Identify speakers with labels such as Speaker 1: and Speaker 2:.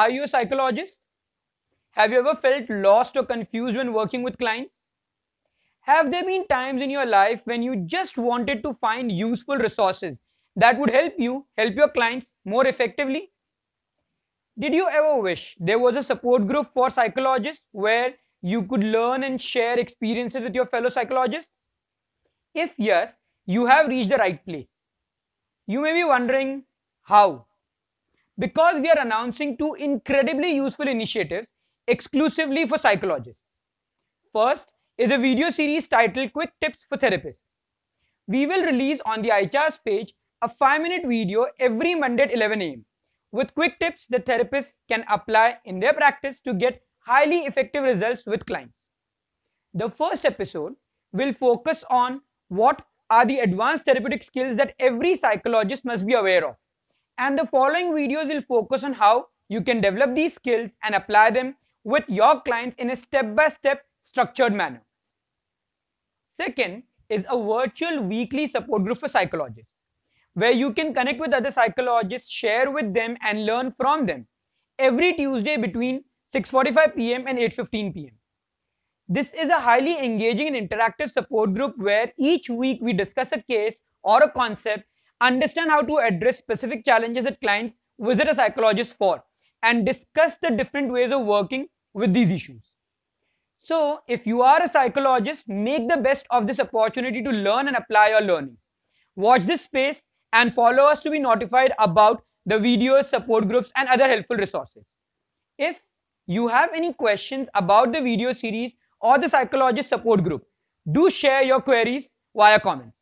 Speaker 1: Are you a psychologist? Have you ever felt lost or confused when working with clients? Have there been times in your life when you just wanted to find useful resources that would help you help your clients more effectively? Did you ever wish there was a support group for psychologists where you could learn and share experiences with your fellow psychologists? If yes, you have reached the right place. You may be wondering how because we are announcing two incredibly useful initiatives exclusively for psychologists. First is a video series titled Quick Tips for Therapists. We will release on the iChars page a 5-minute video every Monday at 11 a.m. with quick tips that therapists can apply in their practice to get highly effective results with clients. The first episode will focus on what are the advanced therapeutic skills that every psychologist must be aware of. And the following videos will focus on how you can develop these skills and apply them with your clients in a step-by-step -step structured manner. Second is a virtual weekly support group for psychologists, where you can connect with other psychologists, share with them and learn from them every Tuesday between 6.45 p.m. and 8.15 p.m. This is a highly engaging and interactive support group where each week we discuss a case or a concept understand how to address specific challenges that clients visit a psychologist for and discuss the different ways of working with these issues. So if you are a psychologist, make the best of this opportunity to learn and apply your learnings. Watch this space and follow us to be notified about the videos, support groups and other helpful resources. If you have any questions about the video series or the psychologist support group, do share your queries via comments.